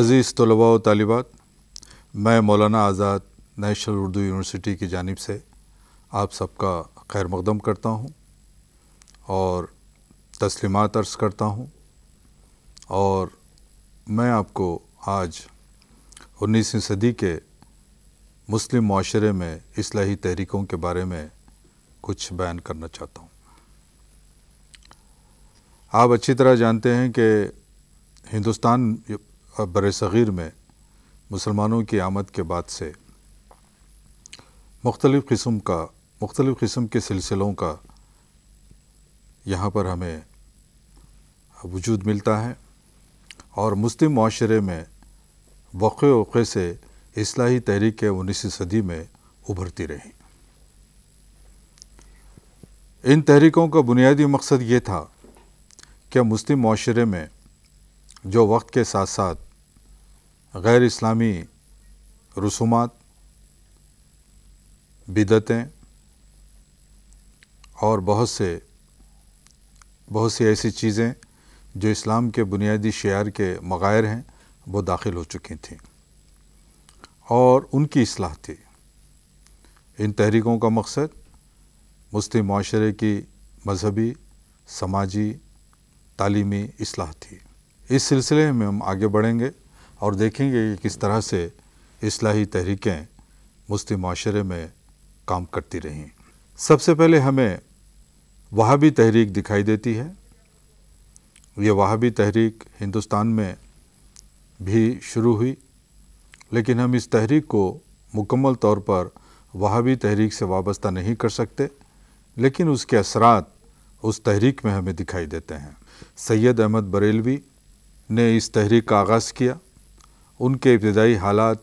अज़ीज़ तलबा व तालिबात मैं मौलाना आज़ाद नेशनल उर्दू यूनिवर्सिटी की जानब से आप सबका खैर मकदम करता हूँ और तस्लिमात अर्ज़ करता हूँ और मैं आपको आज उन्नीसवीं सदी के मुस्लिम माशरे में इसलाही तहरीकों के बारे में कुछ बयान करना चाहता हूँ आप अच्छी तरह जानते हैं कि हिंदुस्तान बर सग़ीर में मुसलमानों की आमद के बाद से मुख्तलिफ़ किस्म का मुख्तलिफ़ किस्म के सिलसिलों का यहाँ पर हमें वजूद मिलता है और मुस्लिम माशरे में वक़े वक़े से असलाही तहरीक उन्नीसवीं सदी में उभरती रही इन तहरीकों का बुनियादी मकसद ये था कि मुस्लिम माशरे में जो वक्त के साथ साथ गैर इस्लामी रसूमात बिदतें और बहुत से बहुत सी ऐसी चीज़ें जो इस्लाम के बुनियादी शेयर के मगायर हैं वो दाखिल हो चुकी थीं और उनकी असलाह थी इन तहरीकों का मकसद मुस्लिम माशरे की मजहबी समाजी तालीमी असलाह थी इस सिलसिले में हम आगे बढ़ेंगे और देखेंगे कि किस तरह से इसलाही तहरीकें मुस्लिम माशरे में काम करती रहीं सबसे पहले हमें वहाबी तहरीक दिखाई देती है ये वहाबी तहरीक हिंदुस्तान में भी शुरू हुई लेकिन हम इस तहरीक को मुकम्मल तौर पर वहाबी तहरीक से वाबस्ता नहीं कर सकते लेकिन उसके असरात उस तहरीक में हमें दिखाई देते हैं सैयद अहमद बरेलवी ने इस तहरीक का आगाज़ किया उनके इब्तदाई हालात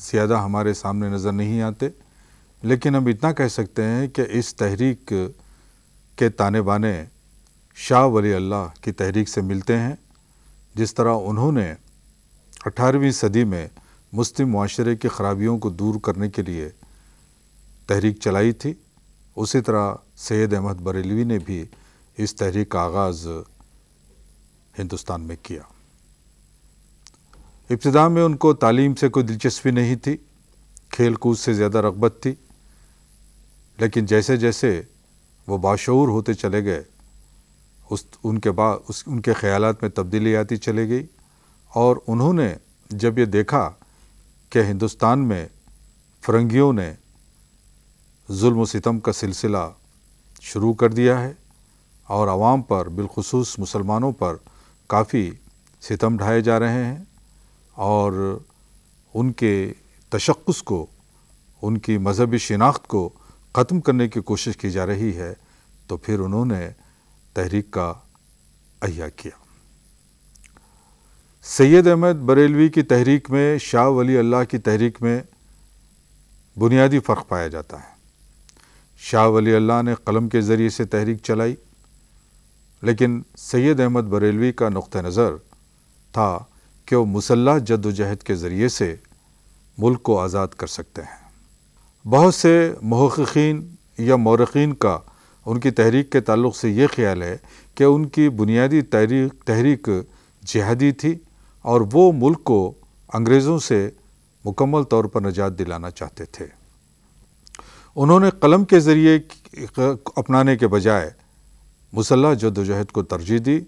ज़्यादा हमारे सामने नज़र नहीं आते लेकिन हम इतना कह सकते हैं कि इस तहरीक के ताने बाने शाह वली अल्लाह की तहरीक से मिलते हैं जिस तरह उन्होंने अठारहवीं सदी में मुस्लिम माशरे की खराबियों को दूर करने के लिए तहरीक चलाई थी उसी तरह सैद अहमद बरेलवी ने भी इस तहरीक का आगाज़ हिंदुस्तान में किया इब्तदा में उनको तालीम से कोई दिलचस्पी नहीं थी खेल कूद से ज़्यादा रगबत थी लेकिन जैसे जैसे वो बाशूर होते चले गए उस उनके बाद उस उनके ख्याल में तब्दीली आती चली गई और उन्होंने जब ये देखा कि हिंदुस्तान में फरंगियों ने जुल्म सितम का सिलसिला शुरू कर दिया है और आवाम पर बिलखसूस मुसलमानों पर काफ़ी सितम ढाए जा रहे हैं और उनके तशक्स को उनकी मजहबी शिनाख्त को ख़त्म करने की कोशिश की जा रही है तो फिर उन्होंने तहरीक का अहिया किया सैयद अहमद बरेलवी की तहरीक में शाह वली अल्लाह की तहरीक में बुनियादी फ़र्क पाया जाता है शाह वली अल्लाह ने कलम के ज़रिए से तहरीक चलाई लेकिन सैयद अहमद बरेलवी का नुक़ नज़र था कि वो मुसल्ह जदोजहद के ज़रिए से मुल्क को आज़ाद कर सकते हैं बहुत से महक़ीन या मौरखीन का उनकी तहरीक के तल्ल से ये ख्याल है कि उनकी बुनियादी तहरीक तहरीक जिहादी थी और वो मुल्क को अंग्रेज़ों से मुकम्मल तौर पर निजात दिलाना चाहते थे उन्होंने कलम के ज़रिए अपनाने के बजाय मुसल्ह जदोजहद को तरजीह दी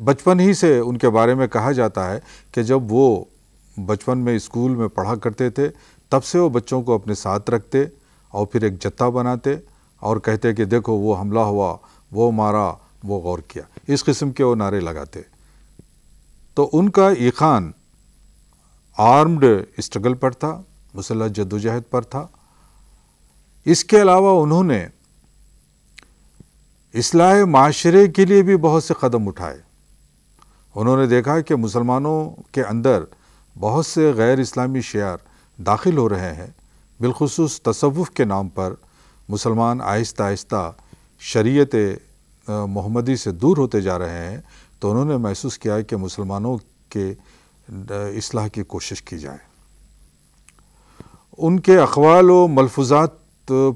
बचपन ही से उनके बारे में कहा जाता है कि जब वो बचपन में स्कूल में पढ़ा करते थे तब से वो बच्चों को अपने साथ रखते और फिर एक जत्था बनाते और कहते कि देखो वो हमला हुआ वो मारा वो गौर किया इस किस्म के वो नारे लगाते तो उनका खान आर्म्ड स्ट्रगल पर था मुसलह जद्दोजहद पर था इसके अलावा उन्होंने इसलाह माशरे के लिए भी बहुत से कदम उठाए उन्होंने देखा कि मुसलमानों के अंदर बहुत से गैर इस्लामी शेयर दाखिल हो रहे हैं बिलखसूस तसवुफ़ के नाम पर मुसलमान आहिस्ता आहिस्ता शरीत मोहम्मदी से दूर होते जा रहे हैं तो उन्होंने महसूस किया कि मुसलमानों के असलाह की कोशिश की जाए उनके अखवाल व मलफूजात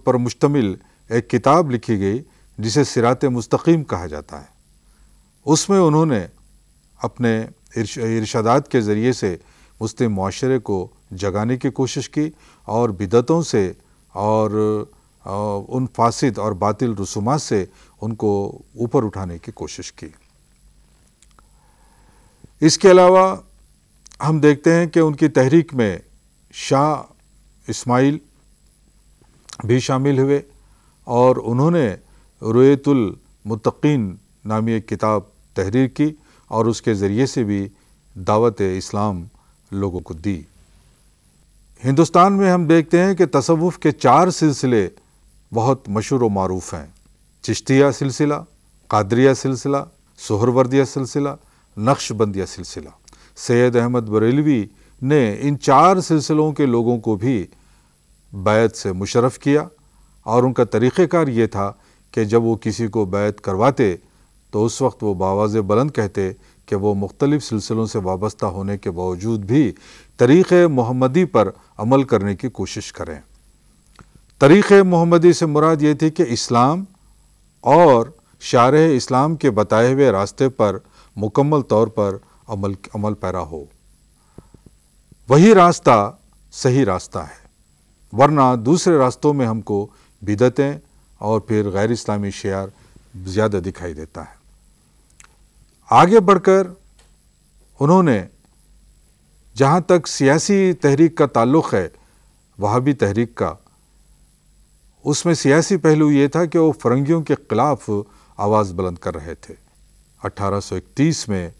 पर मुश्तमिल एक किताब लिखी गई जिसे सिरात मुस्तकीम कहा जाता है उसमें उन्होंने अपने इर्शादात के ज़रिए से उसने माशरे को जगाने की कोशिश की और बिदतों से और उन फासद और बातिल रसूमा से उनको ऊपर उठाने की कोशिश की इसके अलावा हम देखते हैं कि उनकी तहरीक में शाह इस्माइल भी शामिल हुए और उन्होंने रोयतुल मुतकीन नामी एक किताब तहरीर की और उसके ज़रिए से भी दावत इस्लाम लोगों को दी हिंदुस्तान में हम देखते हैं कि तसवुफ़ के चार सिलसिले बहुत मशहूर व मरूफ़ हैं चिश्तिया सिलसिला कादरिया सिलसिला सहरवर्दिया सिलसिला नक्शबंदिया सिलसिला सैयद अहमद बरेलवी ने इन चार सिलसिलों के लोगों को भी बैत से मुशरफ किया और उनका तरीक़ेकार ये था कि जब वो किसी को बैत करवाते तो उस वक्त वो बावाज़ बुलंद कहते कि वो मुख्तलिफ़ सिलसिलों से वाबस्ता होने के बावजूद भी तरीक़ महमदी पर अमल करने की कोशिश करें तरीक़ महमदी से मुराद ये थी कि इस्लाम और शार इस्लाम के बताए हुए रास्ते पर मुकम्मल तौर पर अमल अमल पैरा हो वही रास्ता सही रास्ता है वरना दूसरे रास्तों में हमको बिदतें और फिर गैर इस्लामी शेयर ज़्यादा दिखाई देता है आगे बढ़कर उन्होंने जहाँ तक सियासी तहरीक का ताल्लुक़ है वहाबी तहरीक का उसमें सियासी पहलू ये था कि वो फरंगियों के ख़िलाफ़ आवाज़ बुलंद कर रहे थे 1831 में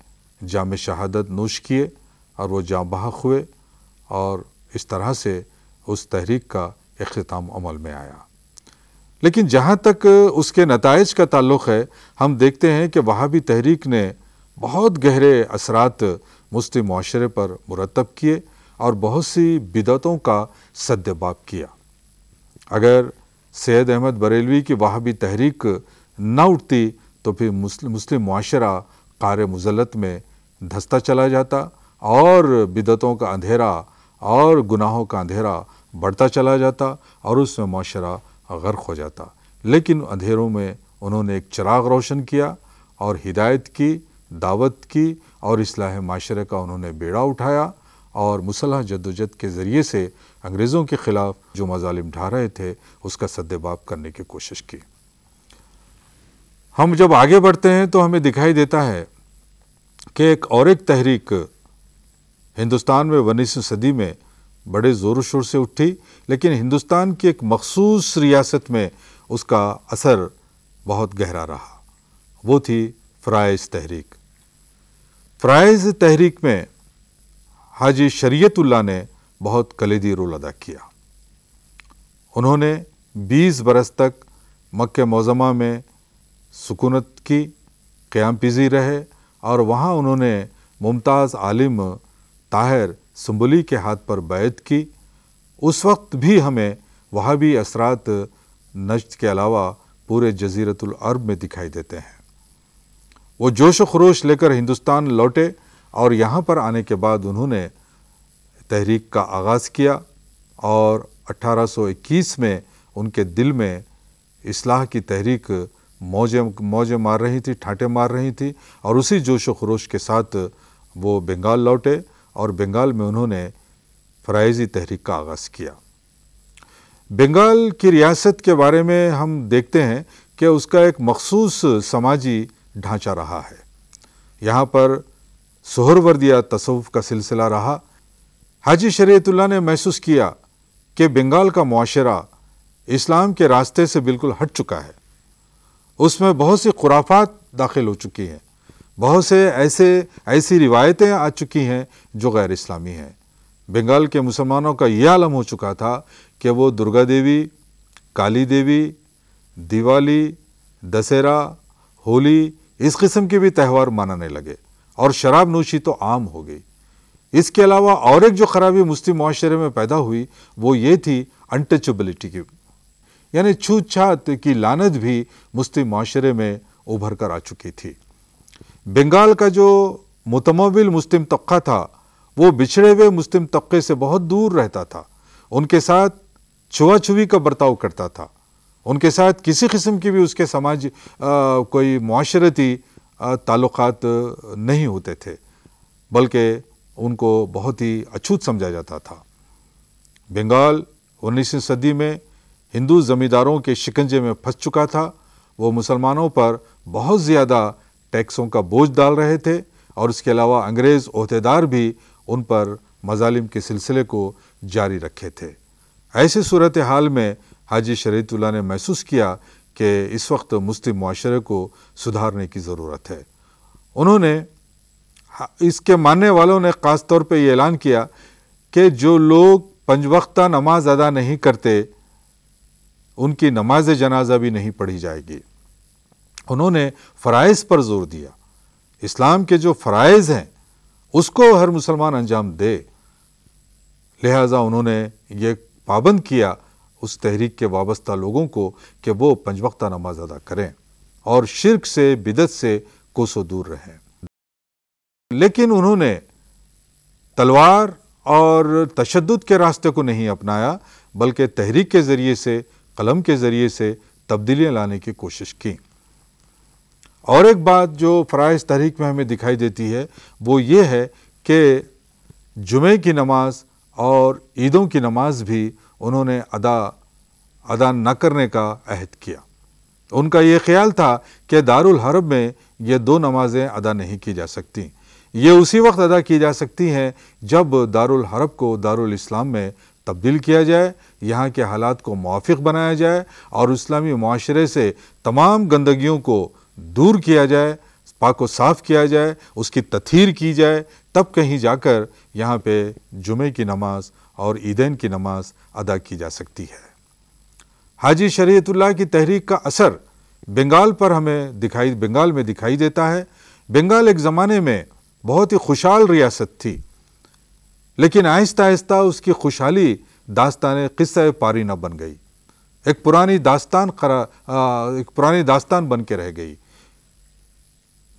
जाम शहादत नोश किए और वो जाँ बाह हुए और इस तरह से उस तहरीक का अख्ताम अमल में आया लेकिन जहाँ तक उसके नतज का ताल्लुक है हम देखते हैं कि भी तहरीक ने बहुत गहरे असरात मुस्लिम माशरे पर मुरतब किए और बहुत सी बिदतों का सद्देबाब किया अगर सैद अहमद बरेलवी की भी तहरीक न उठती तो फिर मुस्लिम मुस्लिम माशरा कार मुजलत में धसता चला जाता और बिदतों का अंधेरा और गुनाहों का अंधेरा बढ़ता चला जाता और उसमें माशरा गर्क हो जाता लेकिन अंधेरों में उन्होंने एक चिराग रोशन किया और हिदायत की दावत की और इसलाह माशरे का उन्होंने बेड़ा उठाया और मुसलह जद्दोजहद के ज़रिए से अंग्रेज़ों के ख़िलाफ़ जो मजालिम ढा रहे थे उसका सद्देबाब करने की कोशिश की हम जब आगे बढ़ते हैं तो हमें दिखाई देता है कि एक और एक तहरीक हिंदुस्तान में उन्नीसवीं सदी में बड़े ज़ोर शोर से उठी लेकिन हिंदुस्तान की एक मखसूस रियासत में उसका असर बहुत गहरा रहा वो थी फ़्राइज़ तहरीक फ़्राइज़ तहरीक में हाजी शरीयतुल्ला ने बहुत कलेदी रोल अदा किया उन्होंने 20 बरस तक मक्के मौजमा में सुकूनत की क़्याम पीजी रहे और वहाँ उन्होंने मुमताज़ आलिम ताहिर सुम्बली के हाथ पर बैत की उस वक्त भी हमें वहाँ भी असरात नश्त के अलावा पूरे जजीरतुल अरब में दिखाई देते हैं वो जोश खरोश लेकर हिंदुस्तान लौटे और यहाँ पर आने के बाद उन्होंने तहरीक का आगाज़ किया और 1821 में उनके दिल में इसलाह की तहरीक मौजे मौजे मार रही थी ठाटे मार रही थी और उसी जोश खरोश के साथ वो बंगाल लौटे और बंगाल में उन्होंने फ़राइज़ी तहरीक का आगाज़ किया बंगाल की रियासत के बारे में हम देखते हैं कि उसका एक मखसूस समाजी ढांचा रहा है यहाँ पर सोहरवर्दिया तसव्वुफ का सिलसिला रहा हाजी शरीयतुल्ला ने महसूस किया कि बंगाल का माशरा इस्लाम के रास्ते से बिल्कुल हट चुका है उसमें बहुत सी खुराफात दाखिल हो चुकी हैं बहुत से ऐसे ऐसी रिवायतें आ चुकी हैं जो गैर इस्लामी हैं बंगाल के मुसलमानों का यह आलम हो चुका था कि वो दुर्गा देवी काली देवी दिवाली दशहरा होली इस किस्म के भी त्यौहार मनाने लगे और शराब नोशी तो आम हो गई इसके अलावा और एक जो खराबी मुस्लिम माशरे में पैदा हुई वो ये थी अनटचबिलिटी की यानी छूत छात की लानत भी मुस्लिम माशरे में उभर कर आ चुकी थी बंगाल का जो मुतमविल मुस्लिम तबका था वो बिछड़े हुए मुस्लिम तबके से बहुत दूर रहता था उनके साथ छुआछुवी का बर्ताव करता था उनके साथ किसी किस्म की भी उसके समाज आ, कोई माशरती ताल्लुक़ नहीं होते थे बल्कि उनको बहुत ही अछूत समझा जाता था बंगाल उन्नीसवीं सदी में हिंदू ज़मींदारों के शिकंजे में फंस चुका था वो मुसलमानों पर बहुत ज़्यादा टैक्सों का बोझ डाल रहे थे और इसके अलावा अंग्रेज़ अहदेदार भी उन पर मजालिम के सिलसिले को जारी रखे थे ऐसे सूरत हाल में हाजी शरीतुल्ला ने महसूस किया कि इस वक्त मुस्लिम माशरे को सुधारने की ज़रूरत है उन्होंने इसके मानने वालों ने ख़ास तौर पर यह ऐलान किया कि जो लोग पंजवक्ता नमाज अदा नहीं करते उनकी नमाज जनाजा भी नहीं पढ़ी जाएगी उन्होंने फ़रज़ पर जोर दिया इस्लाम के जो फ़रज़ हैं उसको हर मुसलमान अंजाम दे लिहाजा उन्होंने ये पाबंद किया उस तहरीक के वाबस्ता लोगों को कि वो पंजवक्ता नमाज अदा करें और शिरक से बिदत से कोसों दूर रहें लेकिन उन्होंने तलवार और तशद के रास्ते को नहीं अपनाया बल्कि तहरीक के ज़रिए से कलम के ज़रिए से तब्दीलियाँ लाने की कोशिश की और एक बात जो फ़रज़ तहरीक में हमें दिखाई देती है वो ये है कि जुमे की नमाज और ईदों की नमाज भी उन्होंने अदा अदा न करने का अहद किया उनका ये ख्याल था कि दारुल हरब में ये दो नमाज़ें अदा नहीं की जा सकती ये उसी वक्त अदा की जा सकती हैं जब दारुल हरब को दारुल इस्लाम में तब्दील किया जाए यहाँ के हालात को मुआफ़ बनाया जाए और इस्लामी माशरे से तमाम गंदगियों को दूर किया जाए पाक साफ़ किया जाए उसकी तथीर की जाए तब कहीं जाकर यहाँ पे जुमे की नमाज और ईदेन की नमाज अदा की जा सकती है हाजी शरीतुल्ला की तहरीक का असर बंगाल पर हमें दिखाई बंगाल में दिखाई देता है बंगाल एक ज़माने में बहुत ही खुशहाल रियासत थी लेकिन आहिस्ता आहिस्ता उसकी खुशहाली दास्तान क़स्सा पारी न बन गई एक पुरानी दास्तान खरा एक पुरानी दास्तान बन के रह गई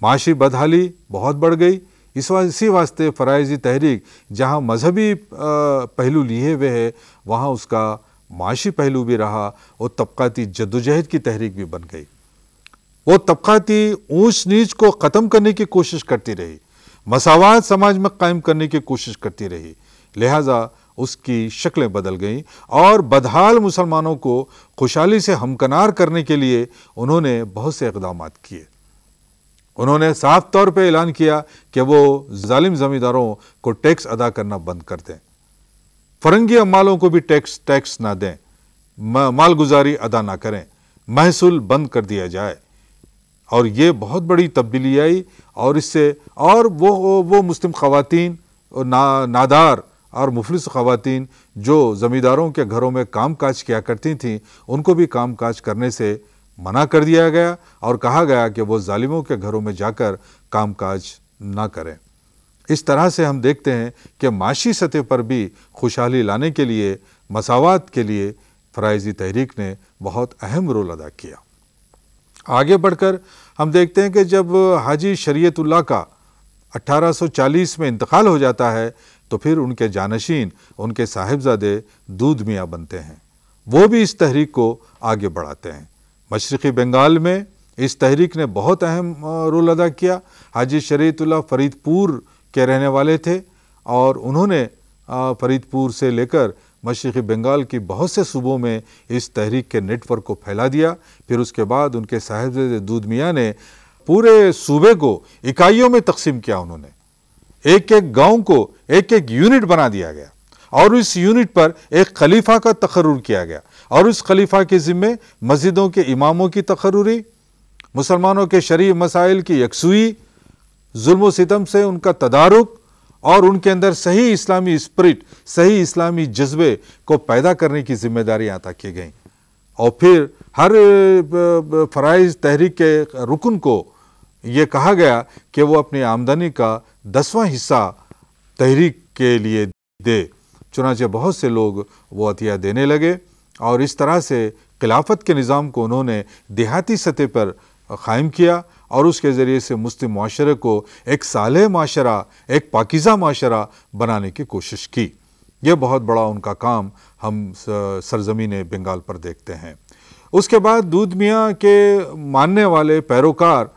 माशी बदहाली बहुत बढ़ गई इस वा, इसी वास्ते फरज़ी तहरीक जहाँ मजहबी पहलू लिए हुए है वहाँ उसका माशी पहलू भी रहा और तबकाती जदोजहद की तहरीक भी बन गई वो तबकाती ऊंच नीच को ख़त्म करने की कोशिश करती रही मसावत समाज में कायम करने की कोशिश करती रही लिहाजा उसकी शक्लें बदल गईं और बदहाल मुसलमानों को खुशहाली से हमकनार करने के लिए उन्होंने बहुत से इकदाम किए उन्होंने साफ तौर पर ऐलान किया कि वो जालिम जमींदारों को टैक्स अदा करना बंद कर दें फरंगी अमालों को भी टैक्स टैक्स ना दें मालगुजारी अदा ना करें महसूल बंद कर दिया जाए और ये बहुत बड़ी तब्दीली आई और इससे और वो वो मुस्लिम ख़वातीन ना नादार और मुफलिस ख़वातीन जो ज़मींदारों के घरों में काम काज किया करती थीं उनको भी काम काज करने से मना कर दिया गया और कहा गया कि वो ालिमों के घरों में जाकर कामकाज ना करें इस तरह से हम देखते हैं कि माशी सतह पर भी खुशहाली लाने के लिए मसावत के लिए फ़रज़ी तहरीक ने बहुत अहम रोल अदा किया आगे बढ़कर हम देखते हैं कि जब हाजी शरीतुल्ला का 1840 में इंतकाल हो जाता है तो फिर उनके जानशीन उनके साहिबजादे दूध मियाँ बनते हैं वो भी इस तहरीक को आगे बढ़ाते हैं मशरक़ी बंगाल में इस तहरीक ने बहुत अहम रोल अदा किया हाजी शरीतुल्ला फरीदपुर के रहने वाले थे और उन्होंने फरीदपुर से लेकर मशरक़ी बंगाल की बहुत से सूबों में इस तहरीक के नेटवर्क को फैला दिया फिर उसके बाद उनके साहिब दूध मियाँ ने पूरे सूबे को इकाइयों में तकसीम किया उन्होंने एक एक गांव को एक एक यूनिट बना दिया गया और इस यूनिट पर एक खलीफा का तकर्र किया गया और उस खलीफा के ज़िम्मे मस्जिदों के इमामों की तकरूरी मुसलमानों के शरीय मसाइल की यकसुई जुल्म सितम से उनका तदारुक और उनके अंदर सही इस्लामी स्प्रिट सही इस्लामी जज्बे को पैदा करने की जिम्मेदारी अदा की गई और फिर हर फ़राइज तहरीक के रुकन को ये कहा गया कि वो अपनी आमदनी का दसवां हिस्सा तहरीक के लिए दे चुनाचे बहुत से लोग वो अतिया देने लगे और इस तरह से खिलाफत के निज़ाम को उन्होंने देहाती सतह पर क़ायम किया और उसके ज़रिए से मुस्लिम माशरे को एक साल माशरा एक पाकिज़ा माशरा बनाने की कोशिश की यह बहुत बड़ा उनका काम हम सरजमीन बंगाल पर देखते हैं उसके बाद दूध मियाँ के मानने वाले पैरोकार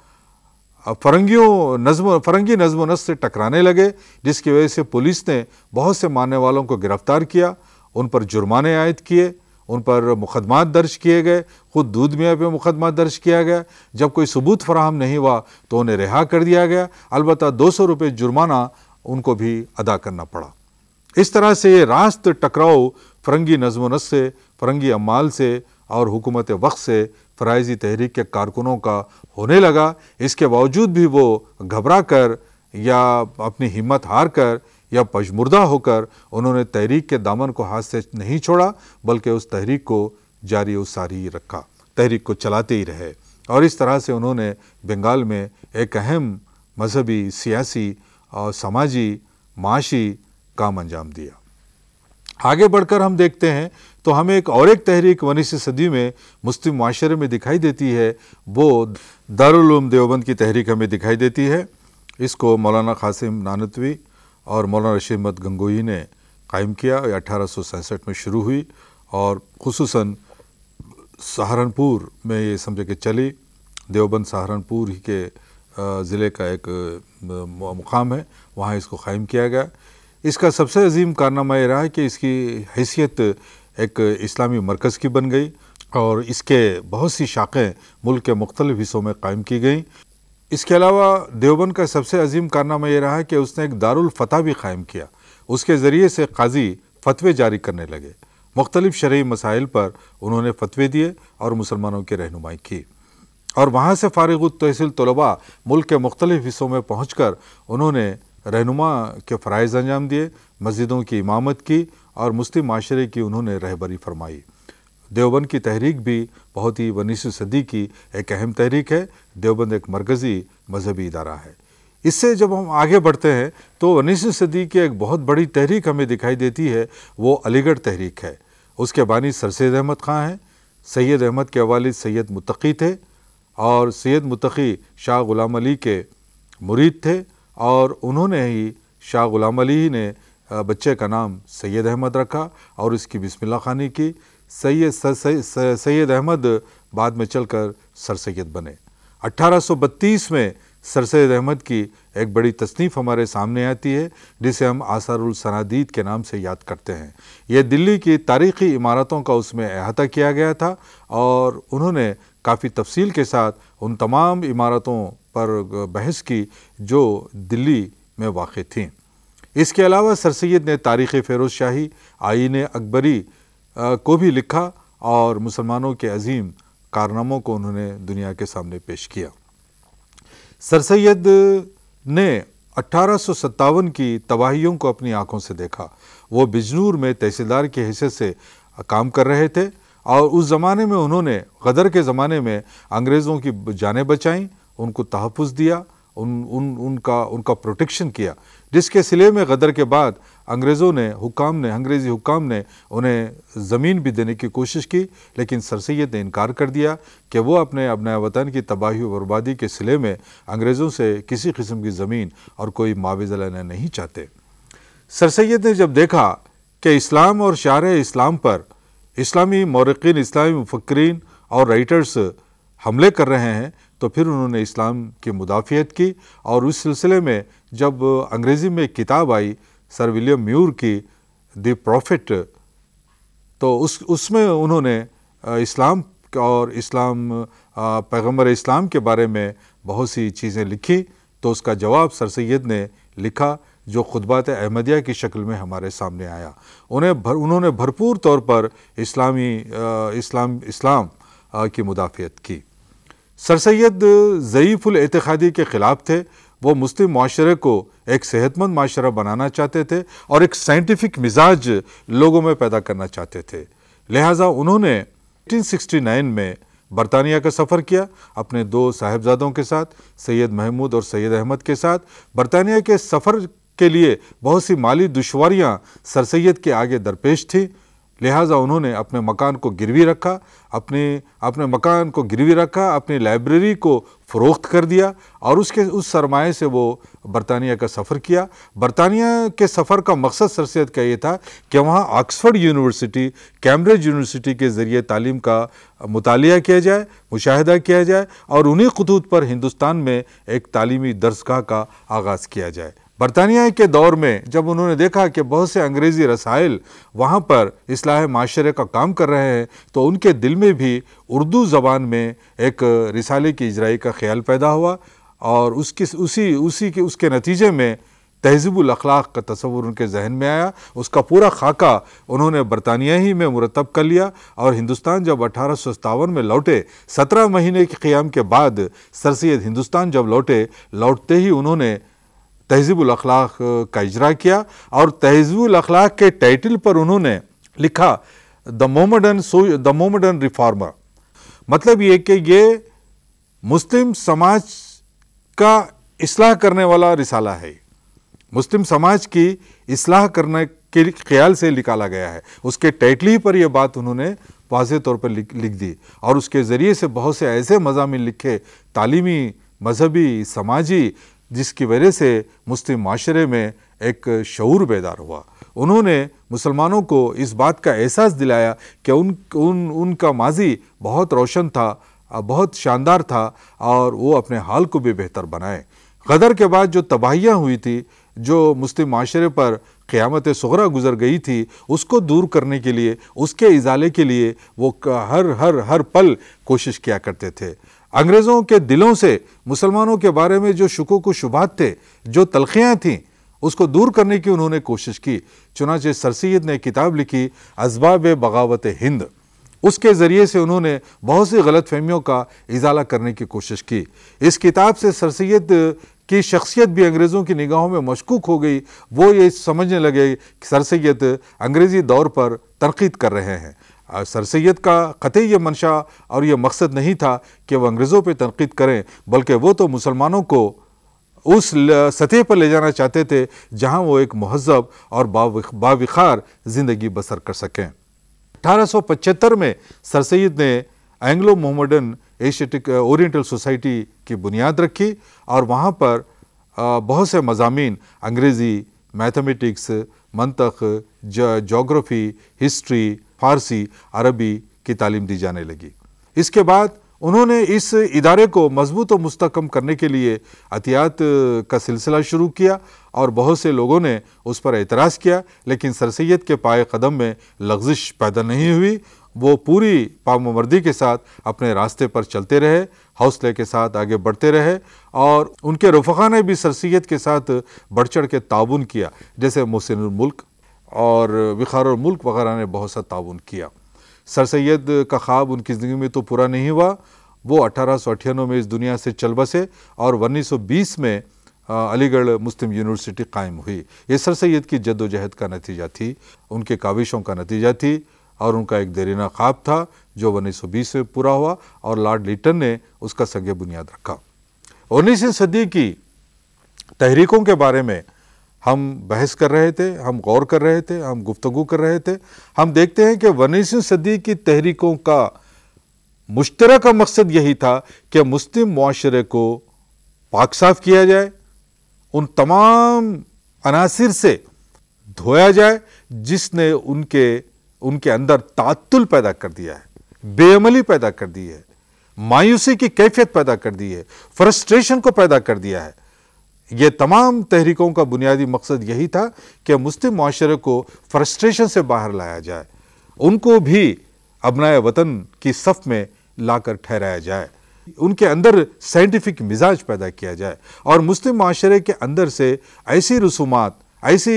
फरंगियों नज्म फरंगी नज़म नस से टकराने लगे जिसकी वजह से पुलिस ने बहुत से मानने वालों को गिरफ्तार किया उन पर जुर्माने आयद किए उन पर मुकदमा दर्ज किए गए खुद दूध मियाँ पे मुकदमा दर्ज किया गया जब कोई सबूत फराहम नहीं हुआ तो उन्हें रिहा कर दिया गया अलबत् दो सौ रुपये जुर्माना उनको भी अदा करना पड़ा इस तरह से ये रास्त टकराव फरंगी नज़म नस से फरंगी अमाल से और हुकूमत वक्त से फ़रजी तहरीक के कारकुनों का होने लगा इसके बावजूद भी वो घबरा कर या अपनी हिम्मत हार कर या पजमुर्दा होकर उन्होंने तहरीक के दामन को हाथ से नहीं छोड़ा बल्कि उस तहरीक को जारी उसारी रखा तहरीक को चलाते ही रहे और इस तरह से उन्होंने बंगाल में एक अहम मजहबी सियासी और समाजी माशी काम अंजाम दिया आगे बढ़कर हम देखते हैं तो हमें एक और एक तहरीक उन्नीसवीं सदी में मुस्लिम माशरे में दिखाई देती है वो दारुलूम देवबंद की तहरीक हमें दिखाई देती है इसको मौलाना कासिम नानतवी और मौलाना रशीद अहमद गंगोई ने कायम किया अठारह में शुरू हुई और खसूस सहारनपुर में ये समझे कि चली देवबंद सहारनपुर ही के ज़िले का एक मुकाम है वहाँ इसको क़ायम किया गया इसका सबसे अजीम कारनामा ये रहा कि इसकी हैसियत एक इस्लामी मरकज़ की बन गई और इसके बहुत सी शाखें मुल्क के मुख्तलिफ हिस्सों में कायम की गई इसके अलावा देवबंद का सबसे अजीम कारनामा यह रहा कि उसने एक दारुल फतह भी कायम किया उसके ज़रिए से काजी फतवे जारी करने लगे मुख्तलिफ शरी मसाइल पर उन्होंने फतवे दिए और मुसलमानों की रहनुमाई की और वहाँ से फ़ारग तहसील तलबा मुल्क के मुख्तलिफ हिस्सों में पहुँच कर उन्होंने रहनुमा के फ़रज़ अंजाम दिए मस्जिदों की इमामत की और मुस्लिम माशरे की उन्होंने रहबरी फरमाई देवबंद की तहरीक भी बहुत ही उन्नीसवीं सदी की एक अहम तहरीक है देवबंद एक मरकज़ी मजहबी इदारा है इससे जब हम आगे बढ़ते हैं तो उन्नीसवीं सदी की एक बहुत बड़ी तहरीक हमें दिखाई देती है वो अलीगढ़ तहरीक है उसके बानी सर सैद अहमद खां हैं सैयद अहमद के वालिद सैयद मुतकी थे और सैयद मुतकी शाह गुलाम अली के मुरीद थे और उन्होंने ही शाह गुलाम अली ने बच्चे का नाम सैयद अहमद रखा और इसकी बिस्मिल्ला खानी की सैयद सैयद अहमद बाद में चलकर सर सैद बने 1832 में सर सैद अहमद की एक बड़ी तसनीफ़ हमारे सामने आती है जिसे हम आसारुल सनादीद के नाम से याद करते हैं यह दिल्ली की तारीख़ी इमारतों का उसमें अहाता किया गया था और उन्होंने काफ़ी तफसील के साथ उन तमाम इमारतों पर बहस की जो दिल्ली में वाक़ थीं इसके अलावा सर सैद ने तारीख़ फेरोज शाही आइन अकबरी को भी लिखा और मुसलमानों के अजीम कारनामों को उन्होंने दुनिया के सामने पेश किया सर सैद ने अट्ठारह की तबाहियों को अपनी आंखों से देखा वो बिजनूर में तहसीलदार के हिस्से से काम कर रहे थे और उस ज़माने में उन्होंने गदर के ज़माने में अंग्रेज़ों की जानें बचाईं उनको तहफ़ दिया उन उन उनका उनका प्रोटेक्शन किया जिसके सिले में गदर के बाद अंग्रेज़ों ने हुकाम ने अंग्रेज़ी हुकाम ने उन्हें ज़मीन भी देने की कोशिश की लेकिन सर सैद ने इनकार कर दिया कि वो अपने अपने वतन की तबाही और बर्बादी के सिले में अंग्रेज़ों से किसी किस्म की ज़मीन और कोई मुआवजा लेना नहीं चाहते सर सैद ने जब देखा कि इस्लाम और शार इस्लाम पर इस्लामी मौरकिन इस्लामी मफक्रीन और राइटर्स हमले कर रहे हैं तो फिर उन्होंने इस्लाम की मुदाफ़ियत की और उस सिलसिले में जब अंग्रेज़ी में किताब आई सर विलियम म्यूर की द प्रॉफिट तो उस उसमें उन्होंने इस्लाम और इस्लाम पैगंबर इस्लाम के बारे में बहुत सी चीज़ें लिखी तो उसका जवाब सर सैद ने लिखा जो खुदबात अहमदिया की शक्ल में हमारे सामने आया उन्हें भर उन्होंने भरपूर तौर पर इस्लामी आ, इस्लाम इस्लाम आ, की मुदाफियत की सर सैद ज़यीफ़ुलतखादी के ख़िलाफ़ थे वो मुस्लिम माशरे को एक सेहतमंद माशरा बनाना चाहते थे और एक साइंटिफिक मिजाज लोगों में पैदा करना चाहते थे लिहाजा उन्होंने 1869 में बरतानिया का सफ़र किया अपने दो साहिबजादों के साथ सैयद महमूद और सैयद अहमद के साथ बरतानिया के सफ़र के लिए बहुत सी माली दुशारियाँ सर सैद के आगे दरपेश थीं लिहाजा उन्होंने अपने मकान को गिरवी रखा अपने अपने मकान को गिरवी रखा अपनी लाइब्रेरी को फ़रोख्त कर दिया और उसके उस सरमाए से वो बरतानिया का सफ़र किया बरतानिया के सफ़र का मकसद सरसैद का ये था कि वहाँ ऑक्सफर्ड यूनिवर्सिटी कैम्ब्रिज यूनिवर्सिटी के ज़रिए तालीम का मुताल किया जाए मुशाह किया जाए और उन्हीं खतूत पर हिंदुस्तान में एक तालीमी दर्जगाह का आगाज़ किया जाए बरतानिया के दौर में जब उन्होंने देखा कि बहुत से अंग्रेज़ी रसायल वहाँ पर असलाह माशरे का काम कर रहे हैं तो उनके दिल में भी उर्दू ज़बान में एक रिसाले की इजराई का ख्याल पैदा हुआ और उसकी उसी उसी के उसके नतीजे में तहजीबुल अखलाक का तस्वूर उनके जहन में आया उसका पूरा खाका उन्होंने बरतानिया ही में मुरतब कर लिया और हिंदुस्तान जब अठारह सौ सतावन में लौटे सत्रह महीने के क़्याम के बाद सर सैद हिंदुस्तान जब लौटे लौटते ही उन्होंने तहजीब अखलाक का इजरा किया और तहजीब अखलाक के टाइटल पर उन्होंने लिखा the Mohammedan so the Mohammedan reformer मतलब ये कि ये मुस्लिम समाज का इसलाह करने वाला रिसाला है मुस्लिम समाज की इसलाह करने के ख्याल से निकाला गया है उसके टाइटल ही पर यह बात उन्होंने वाज तौर पर लिख लिख दी और उसके ज़रिए से बहुत से ऐसे मजामी लिखे तालीमी मजहबी समाजी जिसकी वजह से मुस्लिम माशरे में एक शूर बेदार हुआ उन्होंने मुसलमानों को इस बात का एहसास दिलाया कि उन उन उनका माजी बहुत रोशन था बहुत शानदार था और वो अपने हाल को भी बेहतर बनाए गदर के बाद जो तबाहियाँ हुई थी जो मुस्लिम माशरे पर क़्यामत सगरा गुजर गई थी उसको दूर करने के लिए उसके इजाले के लिए वो हर हर हर पल कोशिश किया करते थे अंग्रेज़ों के दिलों से मुसलमानों के बारे में जो को शुभात थे जो तलखियाँ थीं उसको दूर करने की उन्होंने कोशिश की चुनाचे सर सैद ने किताब लिखी असबाब बगावत हिंद उसके ज़रिए से उन्होंने बहुत सी गलत फहमियों का इजाला करने की कोशिश की इस किताब से सर सैद की शख्सियत भी अंग्रेज़ों की निगाहों में मशकूक हो गई वो ये समझने लगे कि सर सैद अंग्रेज़ी दौर पर तरकीद कर रहे हैं सर सैद का क़त ये मंशा और ये मकसद नहीं था कि वह अंग्रेज़ों पर तनकीद करें बल्कि वो तो मुसलमानों को उस सतह पर ले जाना चाहते थे जहाँ वो एक महजब और बाविखार ज़िंदगी बसर कर सकें अठारह में सर सैद ने Anglo Mohammedan Asiatic oriental society की बुनियाद रखी और वहाँ पर बहुत से मजामी अंग्रेज़ी मैथमेटिक्स मनतख जोग्राफ़ी हिस्ट्री फारसी अरबी की तालीम दी जाने लगी इसके बाद उन्होंने इस इदारे को मजबूत और मुस्तकम करने के लिए अतियात का सिलसिला शुरू किया और बहुत से लोगों ने उस पर एतराज़ किया लेकिन सर सैद के पाए कदम में लग्जिश पैदा नहीं हुई वो पूरी पामर्दी के साथ अपने रास्ते पर चलते रहे हौसले के साथ आगे बढ़ते रहे और उनके रफा ने भी सर सैद के साथ बढ़ चढ़ के ताउन किया जैसे मुसिन मुल्क और विखार और मुल्क वगैरह ने बहुत सा ताउन किया सर सैद का ख्वाब उनकी ज़िंदगी में तो पूरा नहीं हुआ वो अठारह में इस दुनिया से चल बसे और 1920 में अलीगढ़ मुस्लिम यूनिवर्सिटी कायम हुई ये सर सैद की जद्दोजहद का नतीजा थी उनके काविशों का नतीजा थी और उनका एक देरीना ख्वाब था जो 1920 में पूरा हुआ और लॉर्ड लिटन ने उसका संग बुनियाद रखा उन्नीसवीं सदी की तहरीकों के बारे में हम बहस कर रहे थे हम गौर कर रहे थे हम गुफ्तु कर रहे थे हम देखते हैं कि उन्नीसवीं सदी की तहरीकों का मुश्तर का मकसद यही था कि मुस्लिम माशरे को पाक साफ किया जाए उन तमाम अनासर से धोया जाए जिसने उनके उनके अंदर तातुल पैदा कर दिया है बेअमली पैदा कर दी है मायूसी की कैफियत पैदा कर दी है फ्रस्ट्रेशन को पैदा कर दिया है ये तमाम तहरीकों का बुनियादी मकसद यही था कि मुस्लिम माशरे को फ्रस्ट्रेशन से बाहर लाया जाए उनको भी अपनाए वतन की सफ में लाकर ठहराया जाए उनके अंदर साइंटिफिक मिजाज पैदा किया जाए और मुस्लिम माशरे के अंदर से ऐसी रसूमात ऐसी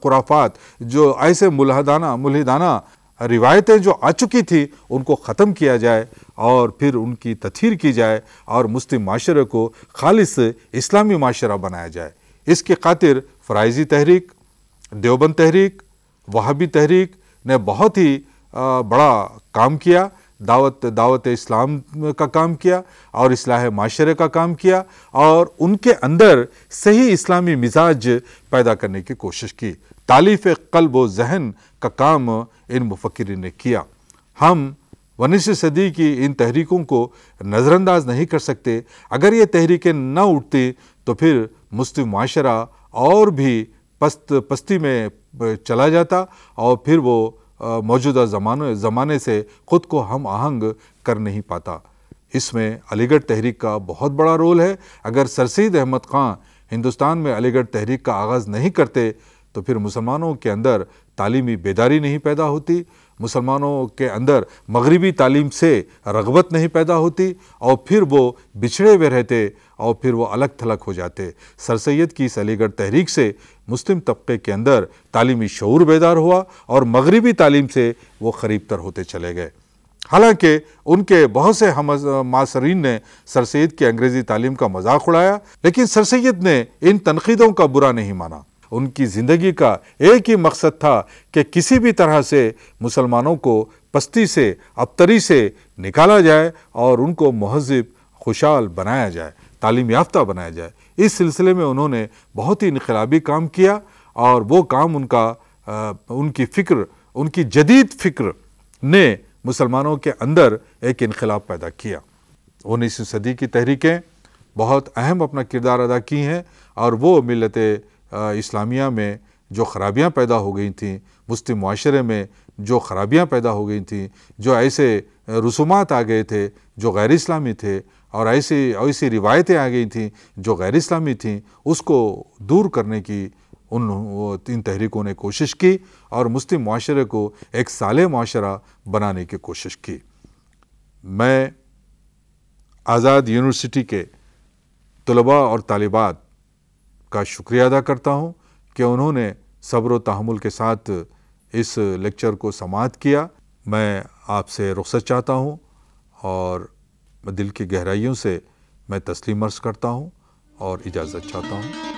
खुराफात जो ऐसे मुलहदाना मुलहदाना रिवायतें जो आ चुकी थी उनको ख़त्म किया जाए और फिर उनकी तथीर की जाए और मुस्लिम माशरे को खालिस इस्लामी माशरा बनाया जाए इसके खातिर फ़राइजी तहरीक देवबंद तहरीक वहाबी तहरीक ने बहुत ही बड़ा काम किया दावत दावत इस्लाम का काम किया और इसलाह माशरे का काम किया और उनके अंदर सही इस्लामी मिजाज पैदा करने की कोशिश की तालीफ़ कल्ब व जहन का काम इन मुफक्रीन ने किया हम वनीस सदी की इन तहरीकों को नज़रअंदाज नहीं कर सकते अगर ये तहरीकें न उठती तो फिर मुस्लिम माशरा और भी पस्त पस्ती में चला जाता और फिर वो मौजूदा ज़माने ज़माने से ख़ुद को हम आहंग कर नहीं पाता इसमें अलीगढ़ तहरीक का बहुत बड़ा रोल है अगर सरसद अहमद ख़ान हिंदुस्तान में अलीगढ़ तहरीक का आगाज़ नहीं करते तो फिर मुसलमानों के अंदर तालीमी बेदारी नहीं पैदा होती मुसलमानों के अंदर मगरबी तालीम से रगबत नहीं पैदा होती और फिर वो बिछड़े हुए रहते और फिर वो अलग थलग हो जाते सर सैद की इस अलीगढ़ तहरीक से मुस्लिम तबके के अंदर तालीमी शूर बेदार हुआ और मगरबी तालीम से वो खरीब तर होते चले गए हालांकि उनके बहुत से हम मासरीन ने सर सैद की अंग्रेज़ी तालीम का मजाक उड़ाया लेकिन सर सैद ने इन तनकीदों का बुरा नहीं माना उनकी ज़िंदगी का एक ही मकसद था कि किसी भी तरह से मुसलमानों को पस्ती से अबतरी से निकाला जाए और उनको महजब खुशहाल बनाया जाए तालीम याफ्ता बनाया जाए इस सिलसिले में उन्होंने बहुत ही इनकलाबी काम किया और वो काम उनका आ, उनकी फ़िक्र उनकी जदीद फ़िक्र ने मुसलमानों के अंदर एक इनकलाब पैदा किया उन्नीसवीं सदी की तहरीकें बहुत अहम अपना किरदार अदा की हैं और वो मिलत इस्लामिया में जो ख़राबियाँ पैदा हो गई थी मुस्लिम माशरे में जो ख़राबियाँ पैदा हो गई थी जो ऐसे रसूमात आ गए थे जो गैर इस्लामी थे और ऐसी ऐसी रिवायतें आ गई थी जो गैर इस्लामी थी उसको दूर करने की उन तीन तहरीकों ने कोशिश की और मुस्लिम माशरे को एक साल माशरा बनाने की कोशिश की मैं आज़ाद यूनिवर्सिटी के तलबा और तालिबात का शुक्रिया अदा करता हूँ कि उन्होंने सब्र तहमुल के साथ इस लेक्चर को समाप्त किया मैं आपसे रुख्सत चाहता हूँ और दिल की गहराइयों से मैं तस्लीम अर्ज़ करता हूँ और इजाज़त चाहता हूँ